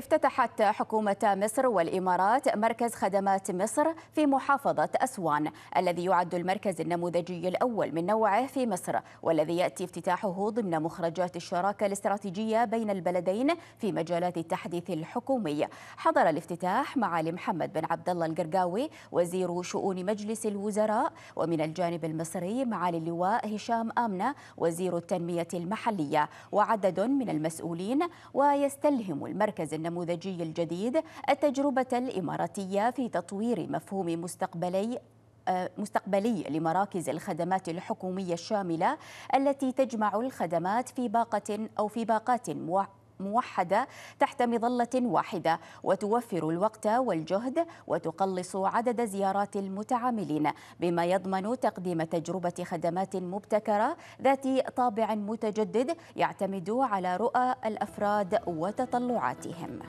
افتتحت حكومة مصر والإمارات مركز خدمات مصر في محافظة أسوان الذي يعد المركز النموذجي الأول من نوعه في مصر والذي يأتي افتتاحه ضمن مخرجات الشراكة الاستراتيجية بين البلدين في مجالات التحديث الحكومي حضر الافتتاح معالي محمد بن عبد الله القرقاوي وزير شؤون مجلس الوزراء ومن الجانب المصري معالي اللواء هشام آمنة وزير التنمية المحلية وعدد من المسؤولين ويستلهم المركز النموذجي النموذجي الجديد التجربة الإماراتية في تطوير مفهوم مستقبلي آه، مستقبلي لمراكز الخدمات الحكومية الشاملة التي تجمع الخدمات في باقة أو في باقات موحدة تحت مظلة واحدة وتوفر الوقت والجهد وتقلص عدد زيارات المتعاملين بما يضمن تقديم تجربة خدمات مبتكرة ذات طابع متجدد يعتمد على رؤى الأفراد وتطلعاتهم